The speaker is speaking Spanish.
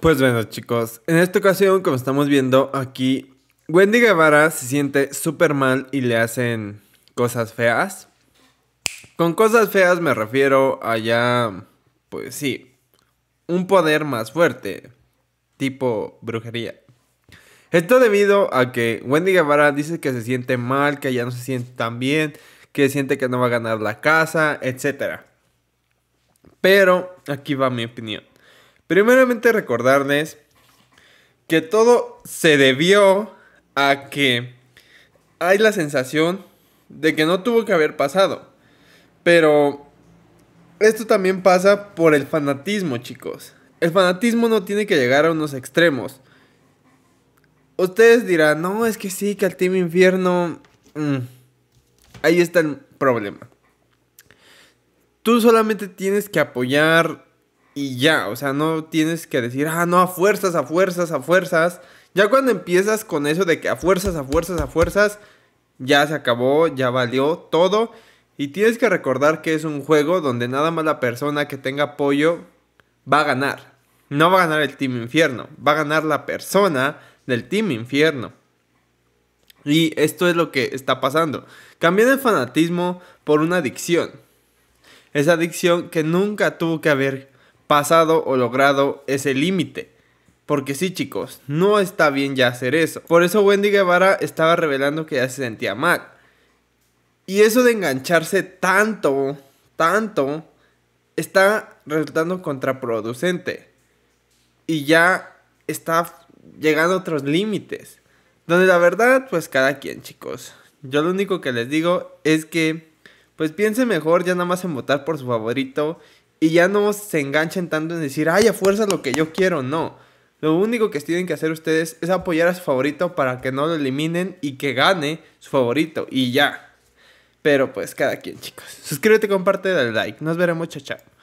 Pues bueno chicos, en esta ocasión como estamos viendo aquí, Wendy Guevara se siente súper mal y le hacen cosas feas. Con cosas feas me refiero a ya, pues sí, un poder más fuerte, tipo brujería. Esto debido a que Wendy Guevara dice que se siente mal, que ya no se siente tan bien, que siente que no va a ganar la casa, etc. Pero aquí va mi opinión. Primeramente recordarles que todo se debió a que hay la sensación de que no tuvo que haber pasado. Pero esto también pasa por el fanatismo, chicos. El fanatismo no tiene que llegar a unos extremos. Ustedes dirán, no, es que sí, que al Team Infierno... Mm, ahí está el problema. Tú solamente tienes que apoyar y ya, o sea, no tienes que decir, ah, no, a fuerzas, a fuerzas, a fuerzas. Ya cuando empiezas con eso de que a fuerzas, a fuerzas, a fuerzas, ya se acabó, ya valió todo. Y tienes que recordar que es un juego donde nada más la persona que tenga apoyo va a ganar. No va a ganar el Team Infierno, va a ganar la persona del Team Infierno. Y esto es lo que está pasando. Cambié el fanatismo por una adicción. Esa adicción que nunca tuvo que haber pasado o logrado ese límite. Porque sí, chicos, no está bien ya hacer eso. Por eso Wendy Guevara estaba revelando que ya se sentía mal. Y eso de engancharse tanto, tanto, está resultando contraproducente. Y ya está llegando a otros límites. Donde la verdad, pues cada quien, chicos. Yo lo único que les digo es que, pues piensen mejor ya nada más en votar por su favorito y ya no se enganchen tanto en decir, ay, a fuerza lo que yo quiero, no. Lo único que tienen que hacer ustedes es apoyar a su favorito para que no lo eliminen y que gane su favorito. Y ya. Pero pues cada quien, chicos. Suscríbete, comparte, dale like. Nos veremos, chao, chao.